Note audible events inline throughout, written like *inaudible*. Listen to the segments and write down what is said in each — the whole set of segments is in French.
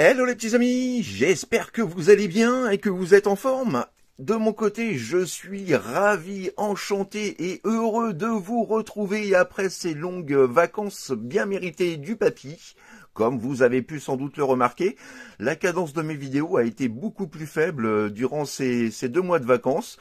Hello les petits amis, j'espère que vous allez bien et que vous êtes en forme. De mon côté, je suis ravi, enchanté et heureux de vous retrouver après ces longues vacances bien méritées du papy. Comme vous avez pu sans doute le remarquer, la cadence de mes vidéos a été beaucoup plus faible durant ces, deux mois de vacances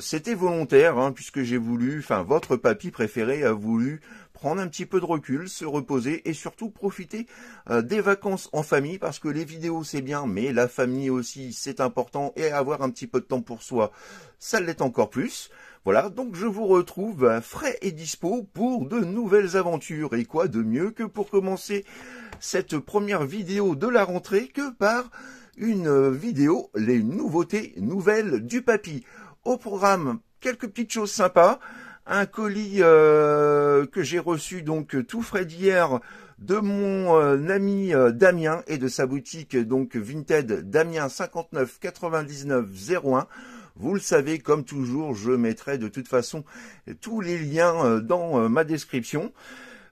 c'était volontaire hein, puisque j'ai voulu, enfin votre papy préféré a voulu prendre un petit peu de recul, se reposer et surtout profiter euh, des vacances en famille parce que les vidéos c'est bien, mais la famille aussi c'est important et avoir un petit peu de temps pour soi, ça l'est encore plus. Voilà, donc je vous retrouve euh, frais et dispo pour de nouvelles aventures. Et quoi de mieux que pour commencer cette première vidéo de la rentrée que par une euh, vidéo, les nouveautés nouvelles du papy. Au programme, quelques petites choses sympas un colis euh, que j'ai reçu donc euh, tout frais d'hier de mon euh, ami Damien et de sa boutique donc Vinted Damien 59 99 01. Vous le savez, comme toujours, je mettrai de toute façon tous les liens dans ma description.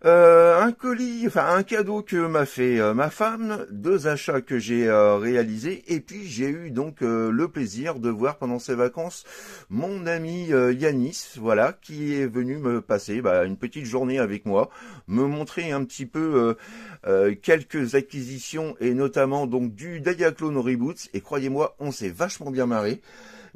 Euh, un colis, enfin un cadeau que m'a fait euh, ma femme, deux achats que j'ai euh, réalisés, et puis j'ai eu donc le plaisir de voir pendant ces vacances mon ami Yanis, voilà, qui est venu me passer bah, une petite journée avec moi, me montrer un petit peu quelques acquisitions et notamment donc du Diaclone Reboots, et croyez-moi, on s'est vachement bien marré.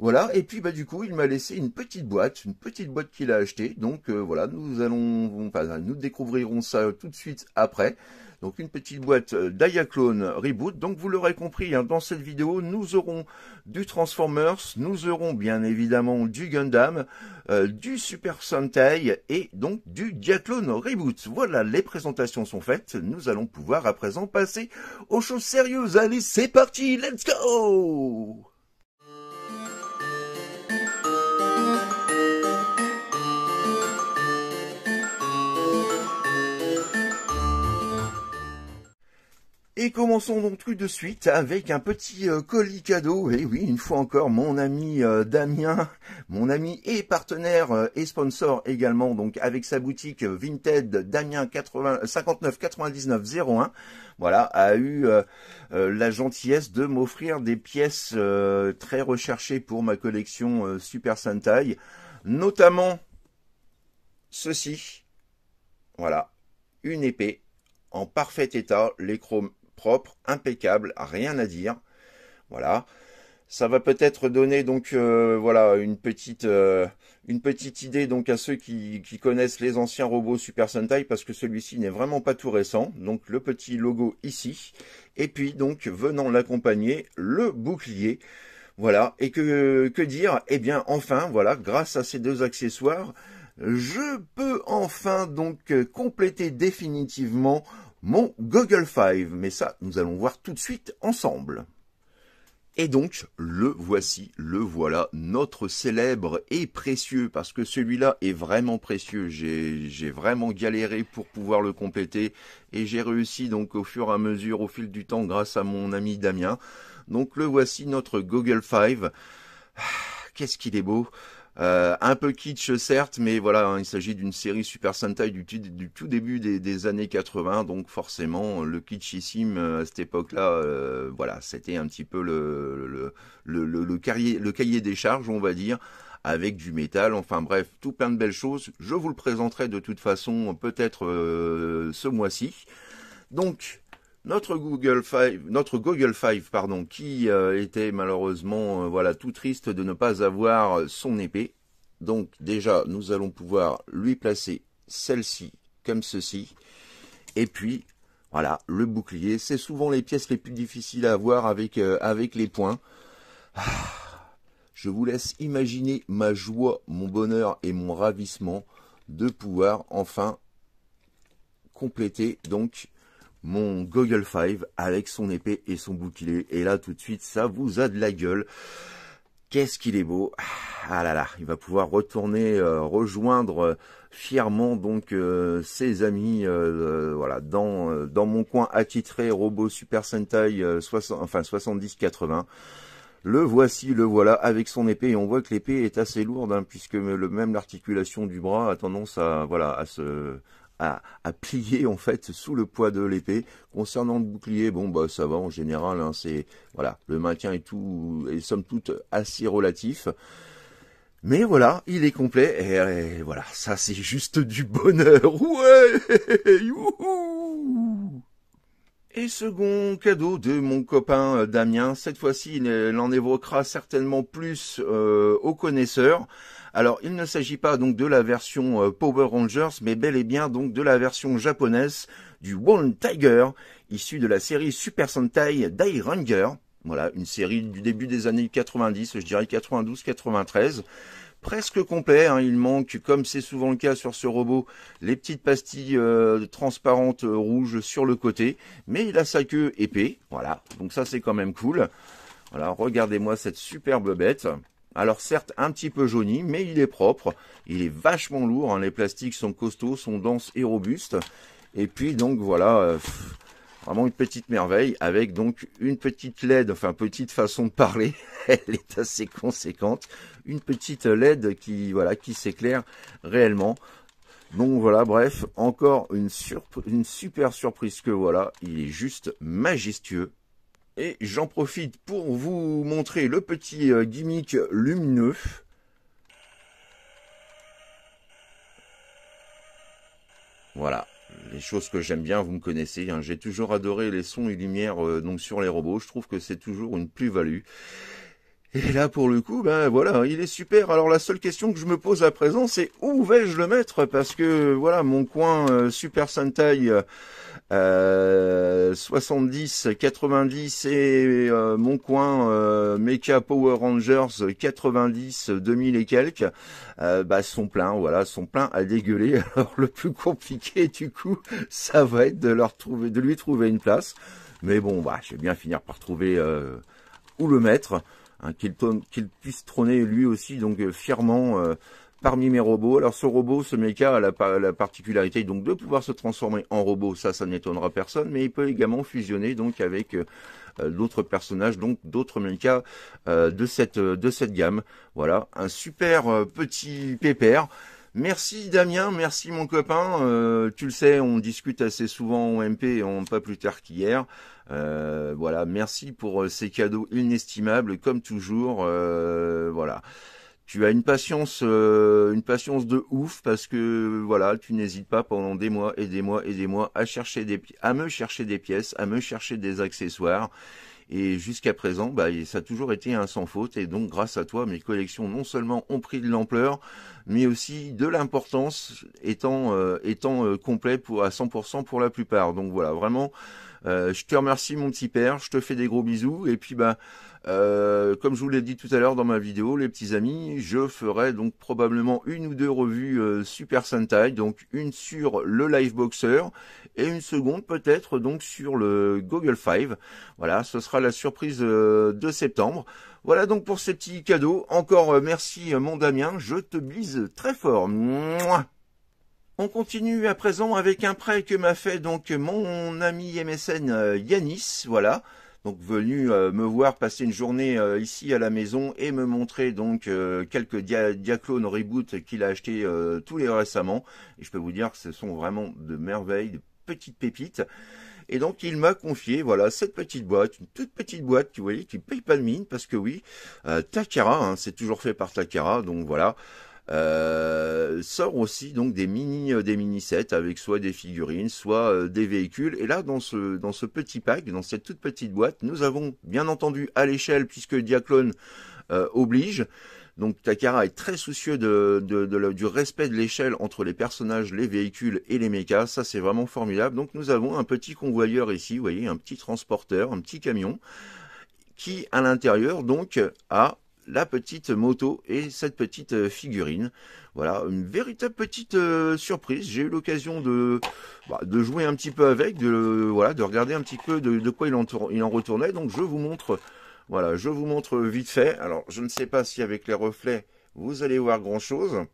Voilà, et puis bah du coup, il m'a laissé une petite boîte, une petite boîte qu'il a achetée. Donc euh, voilà, nous allons, enfin, nous découvrirons ça tout de suite après. Donc une petite boîte euh, Diaclone Reboot. Donc vous l'aurez compris, hein, dans cette vidéo, nous aurons du Transformers, nous aurons bien évidemment du Gundam, euh, du Super Sentai et donc du Diaclone Reboot. Voilà, les présentations sont faites. Nous allons pouvoir à présent passer aux choses sérieuses. Allez, c'est parti, let's go Et commençons donc tout de suite avec un petit euh, colis cadeau. Et eh oui, une fois encore, mon ami euh, Damien, *laughs* mon ami et partenaire euh, et sponsor également, donc avec sa boutique Vinted Damien 599901 59 99 01, voilà, a eu la gentillesse de m'offrir des pièces très recherchées pour ma collection Super Sentai, notamment ceci. Voilà, une épée en parfait état, les chromes propre, impeccable, rien à dire. Voilà. Ça va peut-être donner donc euh, voilà une petite euh, une petite idée donc à ceux qui, qui, connaissent les anciens robots Super Sentai parce que celui-ci n'est vraiment pas tout récent. Donc le petit logo ici et puis donc venant l'accompagner le bouclier. Voilà et que que dire Eh bien enfin voilà grâce à ces deux accessoires je peux enfin donc euh, compléter définitivement mon Google Five. Mais ça, nous allons voir tout de suite ensemble. Et donc, le voici, le voilà, notre célèbre et précieux, parce que celui-là est vraiment précieux. J'ai vraiment galéré pour pouvoir le compléter, et j'ai réussi donc au fur et à mesure, au fil du temps, grâce à mon ami Damien. Donc le voici, notre Google 5. Ah, qu'est-ce qu'il est beau euh, un peu kitsch certes, mais voilà, hein, il s'agit d'une série Super Sentai du, tout début des, années 80, donc forcément le kitschissime euh, à cette époque-là, euh, voilà, c'était un petit peu le, le, le, le, cahier, le cahier des charges, on va dire avec du métal, enfin bref, tout plein de belles choses. Je vous le présenterai de toute façon peut-être ce mois-ci. Donc, notre Google Five, notre Google Five, pardon, qui euh, était malheureusement euh, voilà tout triste de ne pas avoir son épée. Donc déjà, nous allons pouvoir lui placer celle-ci comme ceci. Et puis voilà, le bouclier, c'est souvent les pièces les plus difficiles à avoir avec euh, avec les points. je vous laisse imaginer ma joie, mon bonheur et mon ravissement de pouvoir enfin compléter donc mon Google 5 avec son épée et son bouclier. Et là, tout de suite, ça vous a de la gueule. Qu'est-ce qu'il est beau Ah là là, il va pouvoir retourner euh, rejoindre euh, fièrement donc euh, ses amis voilà dans dans mon coin attitré robot Super Sentai 60 enfin 70 80. Le voici, le voilà avec son épée et on voit que l'épée est assez lourde hein, puisque le même l'articulation du bras a tendance à voilà à se à, plier en fait sous le poids de l'épée. Concernant le bouclier, bon bah ça va en général, hein, c'est voilà, le maintien est tout et somme toute assez relatif. Mais voilà, il est complet et, voilà, ça c'est juste du bonheur. *laughs* Ouais, et second cadeau de mon copain euh, Damien, cette fois-ci euh, il en évoquera certainement plus euh, aux connaisseurs. Alors, il ne s'agit pas donc de la version euh, Power Rangers, mais bel et bien donc de la version japonaise du One Tiger, issu de la série Super Sentai Dai Ranger. Voilà, une série du début des années 90, je dirais 92-93 presque complet. Hein, il manque, comme c'est souvent le cas sur ce robot, les petites pastilles euh, transparentes euh, rouges sur le côté. Mais il a sa queue épée, voilà. Donc ça c'est quand même cool. Voilà, regardez-moi cette superbe bête. Alors certes un petit peu jauni, mais il est propre, il est vachement lourd, hein. les plastiques sont costauds, sont denses et robustes. Et puis donc voilà, euh, vraiment une petite merveille avec donc une petite LED, enfin petite façon de parler, *laughs* elle est assez conséquente, une petite LED qui voilà qui s'éclaire réellement. Donc voilà, bref, encore une, une super surprise que voilà, il est juste majestueux et j'en profite pour vous montrer le petit euh, gimmick lumineux. Voilà, les choses que j'aime bien, vous me connaissez. Hein. J'ai toujours adoré les sons et lumières euh, donc sur les robots. Je trouve que c'est toujours une plus-value. Et là, pour le coup, ben voilà, il est super. Alors la seule question que je me pose à présent, c'est où vais-je le mettre Parce que voilà, mon coin euh, Super Sentai euh, 70, 90 et euh, mon coin euh, Mecha Power Rangers 90, 2000 et quelques, bah sont pleins, voilà, sont pleins à dégueuler. *laughs* Alors le plus compliqué du coup, ça va être de leur trouver, de lui trouver une place. Mais bon, bah, je vais bien finir par trouver où le mettre. Hein, qu'il puisse trôner lui aussi donc euh, fièrement euh, parmi mes robots. Alors ce robot, ce mecha, a la, particularité donc de pouvoir se transformer en robot, ça, ça n'étonnera personne, mais il peut également fusionner donc avec euh, d'autres personnages, donc d'autres mechas de, cette, de cette gamme. Voilà, un super petit pépère. Merci Damien, merci mon copain. tu le sais, on discute assez souvent en MP, en pas plus tard qu'hier. Euh, voilà, merci pour euh, ces cadeaux inestimables, comme toujours. Euh, voilà. Tu as une patience, une patience de ouf parce que voilà, tu n'hésites pas pendant des mois et des mois et des mois à chercher des, à me chercher des pièces, à me chercher des accessoires. Et jusqu'à présent, bah, ça a toujours été un sans faute. Et donc, grâce à toi, mes collections non seulement ont pris de l'ampleur, mais aussi de l'importance, étant euh, étant complet pour à 100% pour la plupart. Donc voilà, vraiment, euh, je te remercie mon petit père, je te fais des gros bisous et puis bah euh, comme je vous l'ai dit tout à l'heure dans ma vidéo, les petits amis, je ferai donc probablement une ou deux revues euh, Super Sentai, donc une sur le Live Boxer et une seconde peut-être donc sur le Google 5. Voilà, ce sera la surprise de septembre. Voilà donc pour ces petits cadeaux. Encore merci mon Damien, je te bise très fort. On continue à présent avec un prêt que m'a fait donc mon ami MSN euh, Yanis, voilà. Donc venu euh, me voir passer une journée euh, ici à la maison et me montrer donc quelques Diaclone Reboot qu'il a acheté tous les récemment. Et je peux vous dire que ce sont vraiment de merveilles, de petites pépites. Et donc il m'a confié voilà cette petite boîte, une toute petite boîte, vous voyez, qui paye pas de mine parce que oui, Takara, hein, c'est toujours fait par Takara, donc voilà. Euh, sort aussi donc des mini euh, des mini sets avec soit des figurines, soit euh, des véhicules. Et là, dans ce dans ce petit pack, dans cette toute petite boîte, nous avons bien entendu à l'échelle puisque Diaclone oblige. Donc Takara est très soucieux de, du respect de l'échelle entre les personnages, les véhicules et les mechas. Ça, c'est vraiment formidable. Donc nous avons un petit convoyeur ici, vous voyez, un petit transporteur, un petit camion qui à l'intérieur donc a la petite moto et cette petite euh, figurine. Voilà, une véritable petite euh, surprise. J'ai eu l'occasion de, bah, de jouer un petit peu avec, de, voilà, de regarder un petit peu de, quoi il en, il en, retournait. Donc je vous montre, voilà, je vous montre vite fait. Alors je ne sais pas si avec les reflets vous allez voir grand chose.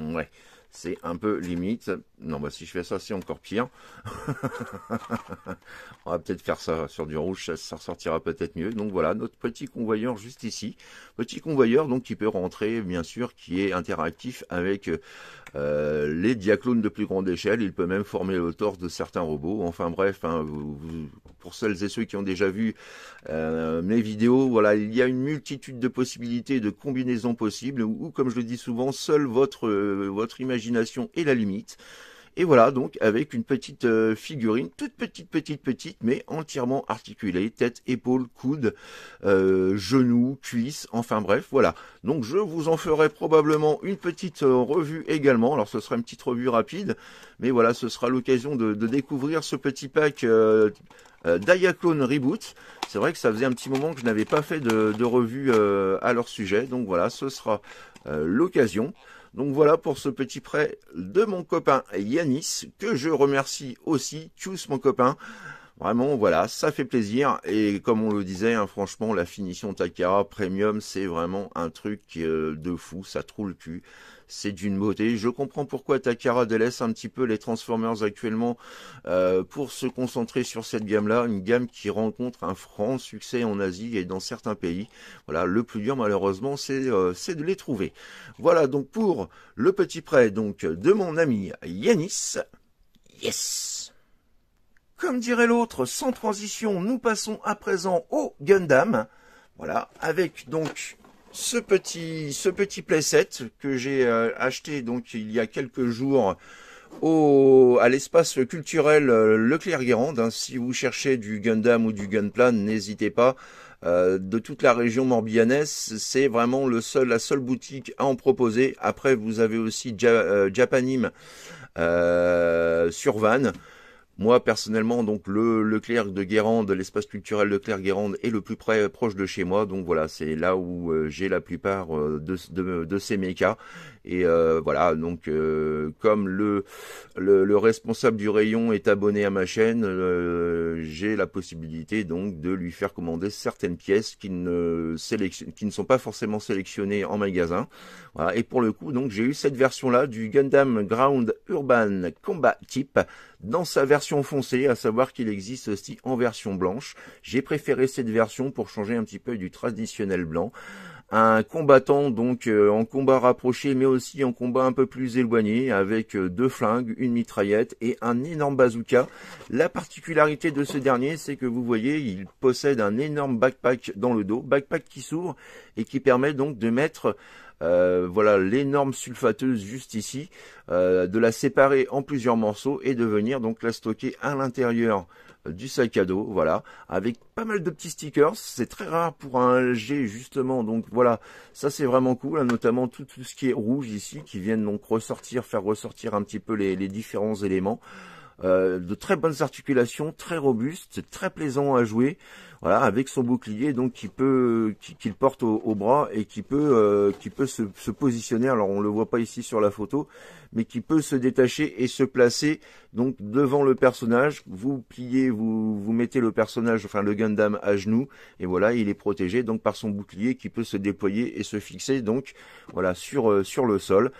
Ouais, c'est un peu limite non, bah si je fais ça, c'est encore pire. *laughs* On va peut-être faire ça sur du rouge, ça, ressortira peut-être mieux. Donc voilà, notre petit convoyeur juste ici. Petit convoyeur donc qui peut rentrer, bien sûr, qui est interactif avec euh, euh, les diaclones de plus grande échelle. Il peut même former le torse de certains robots. Enfin bref, hein, pour celles et ceux qui ont déjà vu euh, mes vidéos, voilà, il y a une multitude de possibilités, de combinaisons possibles, où, comme je le dis souvent, seule votre, votre imagination est la limite. Et voilà, donc avec une petite euh, figurine, toute petite, petite, petite, mais entièrement articulée, tête, épaule, coude, genoux, genou, cuisse, enfin bref, voilà. Donc je vous en ferai probablement une petite euh, revue également. Alors ce sera une petite revue rapide, mais voilà, ce sera l'occasion de, découvrir ce petit pack. Euh, Diaclone Reboot. C'est vrai que ça faisait un petit moment que je n'avais pas fait de revue à leur sujet, donc voilà, ce sera l'occasion. Donc voilà pour ce petit prêt de mon copain Yanis, que je remercie aussi. Tchuss mon copain. Vraiment, voilà, ça fait plaisir. Et comme on le disait, hein, franchement, la finition Takara Premium, c'est vraiment un truc euh, de fou. Ça trouve le cul c'est d'une beauté. Je comprends pourquoi Takara délaisse un petit peu les Transformers actuellement euh, pour se concentrer sur cette gamme-là, une gamme qui rencontre un franc succès en Asie et dans certains pays. Voilà, le plus dur malheureusement, euh, c'est de les trouver. Voilà donc pour le petit prêt donc de mon ami Yanis. Yes. Comme dirait l'autre, sans transition, nous passons à présent au Gundam. Voilà, avec donc ce petit, ce petit playset que j'ai euh, acheté donc il y a quelques jours au, à l'espace culturel euh, Leclerc-Guérande. Hein. si vous cherchez du Gundam ou du Gunplan, n'hésitez pas. Euh, de toute la région morbihanaise, c'est vraiment le seul, la seule boutique à en proposer. Après, vous avez aussi Japanim sur Vannes. Moi, personnellement, donc le Clerc de Guérande, l'espace culturel de Leclerc Guérande est le plus près, proche de chez moi. Donc voilà, c'est là où euh, j'ai la plupart euh, de, de, ces mécas. Et euh, voilà, donc comme le, le, responsable du rayon est abonné à ma chaîne, j'ai la possibilité donc de lui faire commander certaines pièces qui ne, qui ne sont pas forcément sélectionnées en magasin et pour le coup, donc j'ai eu cette version-là du Gundam Ground Urban Combat Type dans sa version foncée, à savoir qu'il existe aussi en version blanche. J'ai préféré cette version pour changer un petit peu du traditionnel blanc un combattant donc euh, en combat rapproché mais aussi en combat un peu plus éloigné avec euh, deux flingues, une mitraillette et un énorme bazooka. La particularité de ce dernier c'est que vous voyez il possède un énorme backpack dans le dos, backpack qui s'ouvre et qui permet donc de mettre euh, voilà l'énorme sulfateuse juste ici, euh, de la séparer en plusieurs morceaux et de venir donc la stocker à l'intérieur euh, du sac à dos, voilà, avec pas mal de petits stickers, c'est très rare pour un LG justement, donc voilà, ça c'est vraiment cool, hein, notamment tout, tout ce qui est rouge ici, qui viennent donc ressortir, faire ressortir un petit peu les, les différents éléments, euh, de très bonnes articulations, très robustes, très plaisant à jouer. Voilà, avec son bouclier donc qui peut qu'il porte au, bras et qui peut euh, qui peut se, positionner. Alors on le voit pas ici sur la photo, mais qui peut se détacher et se placer donc devant le personnage. Vous pliez, vous vous mettez le personnage, enfin le Gundam à genoux et voilà, il est protégé donc par son bouclier qui peut se déployer et se fixer donc voilà sur euh, sur le sol.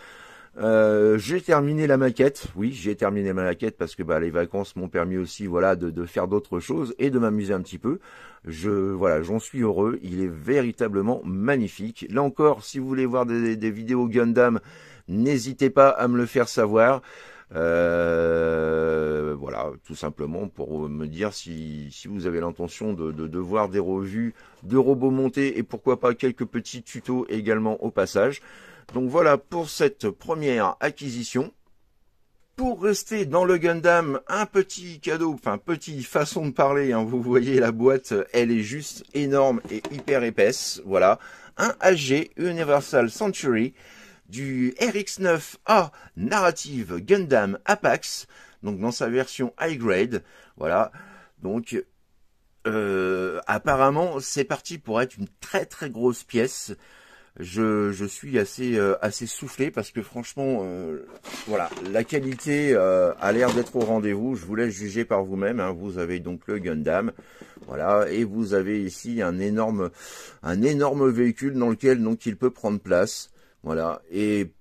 Euh, j'ai terminé la maquette. Oui, j'ai terminé ma maquette parce que bah, les vacances m'ont permis aussi, voilà, de, faire d'autres choses et de m'amuser un petit peu. Je, voilà, j'en suis heureux. Il est véritablement magnifique. Là encore, si vous voulez voir des, vidéos Gundam, n'hésitez pas à me le faire savoir. Euh, voilà, tout simplement pour me dire si, vous avez l'intention de, de, voir des revues de robots montés et pourquoi pas quelques petits tutos également au passage. Donc voilà pour cette première acquisition. Pour rester dans le Gundam, un petit cadeau, enfin petite façon de parler, hein. vous voyez la boîte, elle est juste énorme et hyper épaisse, voilà. Un HG Universal Century du RX-9A Narrative Gundam Apax, donc dans sa version high grade, voilà. Donc euh, apparemment c'est parti pour être une très très grosse pièce je, je suis assez euh, assez soufflé parce que franchement, euh, voilà, la qualité euh, a l'air d'être au rendez-vous. Je vous laisse juger par vous-même. Hein. Vous avez donc le Gundam, voilà, et vous avez ici un énorme un énorme véhicule dans lequel donc il peut prendre place, voilà, et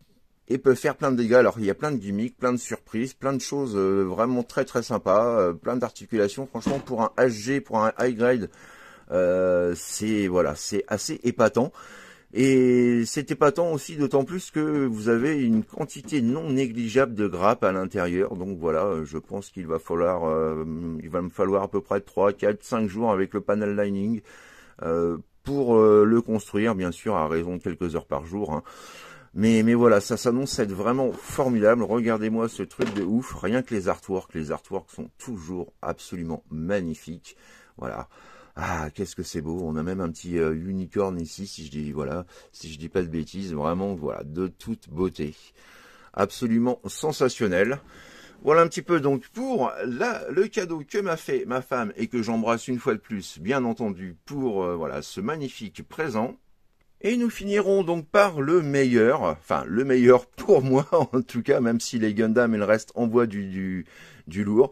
et peut faire plein de dégâts. Alors il y a plein de gimmicks, plein de surprises, plein de choses vraiment très très sympas, plein d'articulations. Franchement pour un HG, pour un high grade, c'est voilà, c'est assez épatant. Et pas tant aussi, d'autant plus que vous avez une quantité non négligeable de grappes à l'intérieur. Donc voilà, je pense qu'il va falloir, euh, il va me falloir à peu près 3, 4, 5 jours avec le panel lining euh, pour euh, le construire, bien sûr, à raison de quelques heures par jour. Hein. Mais, mais voilà, ça s'annonce être vraiment formidable. Regardez-moi ce truc de ouf. Rien que les artworks. Les artworks sont toujours absolument magnifiques. Voilà. Ah, qu'est-ce que c'est beau. On a même un petit euh, unicorn ici, si je dis, voilà, si je dis pas de bêtises. Vraiment, voilà, de toute beauté. Absolument sensationnel. Voilà un petit peu donc pour là le cadeau que m'a fait ma femme et que j'embrasse une fois de plus, bien entendu, pour euh, voilà ce magnifique présent. Et nous finirons donc par le meilleur, enfin le meilleur pour moi *laughs* en tout cas, même si les Gundam et le reste envoient du, du, du lourd.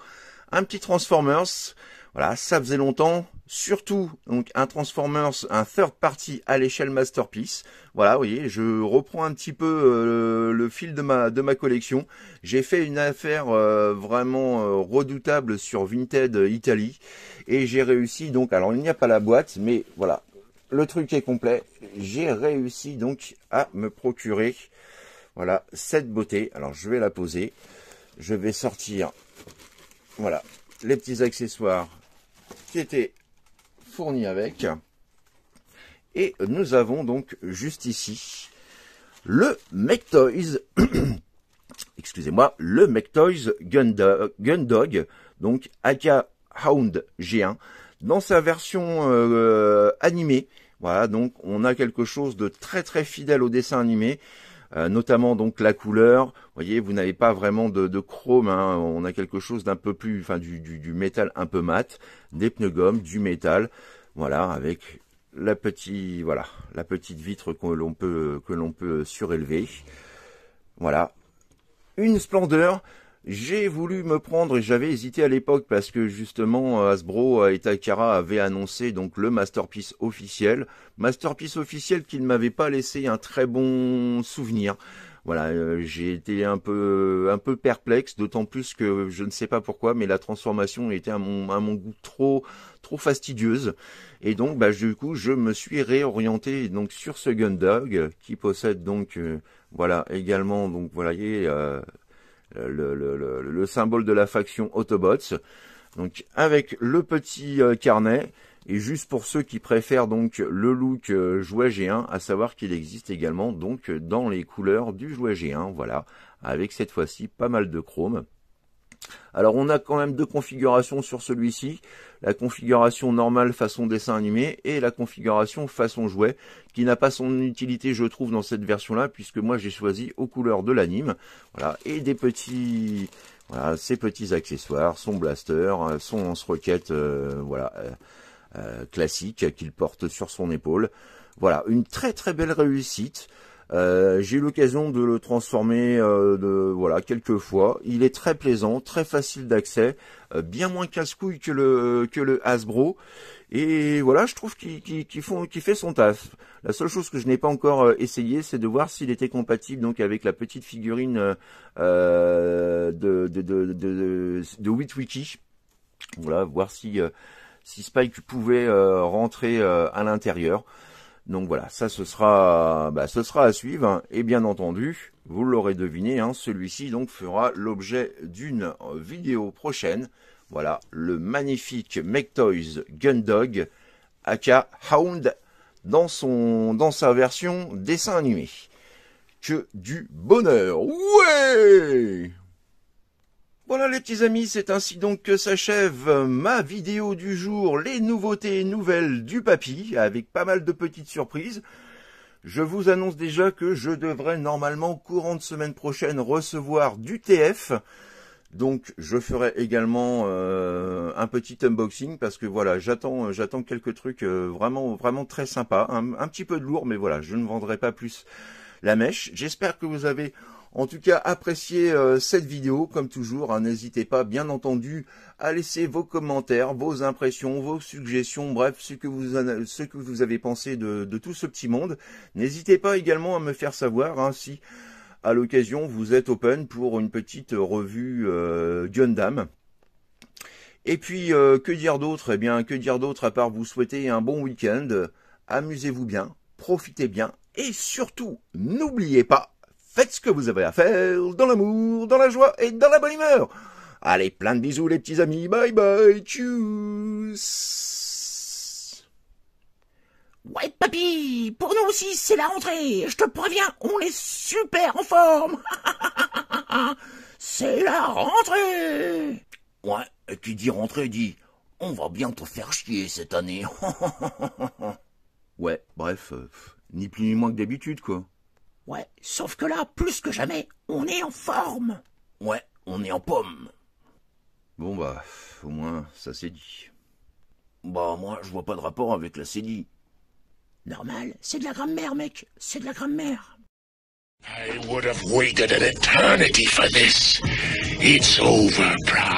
Un petit Transformers, voilà, ça faisait longtemps. Surtout, donc un Transformers, un third party à l'échelle masterpiece. Voilà, vous voyez, je reprends un petit peu euh, le fil de ma de ma collection. J'ai fait une affaire euh, vraiment euh, redoutable sur Vinted Italy. et j'ai réussi donc. Alors il n'y a pas la boîte, mais voilà, le truc est complet. J'ai réussi donc à me procurer voilà cette beauté. Alors je vais la poser. Je vais sortir. Voilà les petits accessoires qui était fourni avec. Et nous avons donc juste ici le McToys, *coughs* excusez-moi, le McToys Gundog, donc aka Hound G1, dans sa version euh, animée. Voilà, donc on a quelque chose de très très fidèle au dessin animé euh, notamment donc la couleur. Vous voyez, vous n'avez pas vraiment de, chrome, hein. on a quelque chose d'un peu plus, enfin du, du, métal un peu mat, des pneus gomme, du métal, voilà, avec la petite, voilà, la petite vitre que l'on peut, que l'on peut surélever. Voilà, une splendeur. J'ai voulu me prendre, et j'avais hésité à l'époque parce que justement euh, Hasbro euh, et Takara avaient annoncé donc le masterpiece officiel, masterpiece officiel qui ne m'avait pas laissé un très bon souvenir. Voilà, euh, j'ai été un peu un peu perplexe, d'autant plus que je ne sais pas pourquoi, mais la transformation était à mon, à mon goût trop trop fastidieuse. Et donc, bah, du coup, je me suis réorienté donc sur ce Gundog qui possède donc voilà également donc voilà. voyez le, symbole de la faction Autobots. Donc avec le petit euh, carnet, et juste pour ceux qui préfèrent donc le look euh, jouet G1, à savoir qu'il existe également donc dans les couleurs du jouet G1, voilà, avec cette fois-ci pas mal de chrome. Alors on a quand même deux configurations sur celui-ci, la configuration normale façon dessin animé et la configuration façon jouet, qui n'a pas son utilité je trouve dans cette version-là, puisque moi j'ai choisi aux couleurs de l'anime, voilà, et des petits... Voilà, ses petits accessoires, son blaster, euh, son lance-roquette, euh, voilà, euh, classique qu'il porte sur son épaule. Voilà, une très très belle réussite. Euh, j'ai eu l'occasion de le transformer euh, de voilà quelques fois. Il est très plaisant, très facile d'accès, euh, bien moins casse-couille que le que le Hasbro. Et voilà, je trouve qu'il fait son taf. La seule chose que je n'ai pas encore essayé, c'est de voir s'il était compatible donc avec la petite figurine de, de, de, de, Voilà, voir si si Spike pouvait rentrer à l'intérieur. Donc voilà, ça ce sera, bah, ce sera à suivre. Hein. Et bien entendu, vous l'aurez deviné, hein, celui-ci donc fera l'objet d'une vidéo prochaine. Voilà, le magnifique McToys Gundog, aka Hound, dans, son, dans sa version dessin animé. Que du bonheur Ouais voilà les petits amis, c'est ainsi donc que s'achève euh, ma vidéo du jour, les nouveautés et nouvelles du papy, avec pas mal de petites surprises. Je vous annonce déjà que je devrais normalement courant de semaine prochaine recevoir du TF. Donc je ferai également euh, un petit unboxing parce que voilà, j'attends euh, j'attends quelques trucs vraiment vraiment très sympas, un, un petit peu de lourd mais voilà, je ne vendrai pas plus la mèche. J'espère que vous avez en tout cas, appréciez euh, cette vidéo, comme toujours. Hein. N'hésitez pas, bien entendu, à laisser vos commentaires, vos impressions, vos suggestions, bref, ce que vous, avez pensé de, tout ce petit monde. N'hésitez pas également à me faire savoir hein, si, à l'occasion, vous êtes open pour une petite revue euh, dame Et puis, euh, que dire d'autre Eh bien, que dire d'autre à part vous souhaiter un bon week-end Amusez-vous bien, profitez bien, et surtout, n'oubliez pas Faites ce que vous avez à faire, dans l'amour, dans la joie et dans la bonne humeur. Allez, plein de bisous les petits amis, bye bye, tchuss Ouais papy, pour nous aussi c'est la rentrée, je te préviens, on est super en forme *laughs* C'est la rentrée Ouais, tu qui dit rentrée dit, on va bientôt te faire chier cette année *laughs* Ouais, bref, euh, ni plus ni moins que d'habitude quoi Ouais, sauf que là, plus que jamais, on est en forme. Ouais, on est en pomme. Bon bah, au moins, ça c'est dit. Bah moi, je vois pas de rapport avec la CDI. Normal, c'est de la grammaire, mec, c'est de la grammaire. I would have waited an eternity for this. It's over,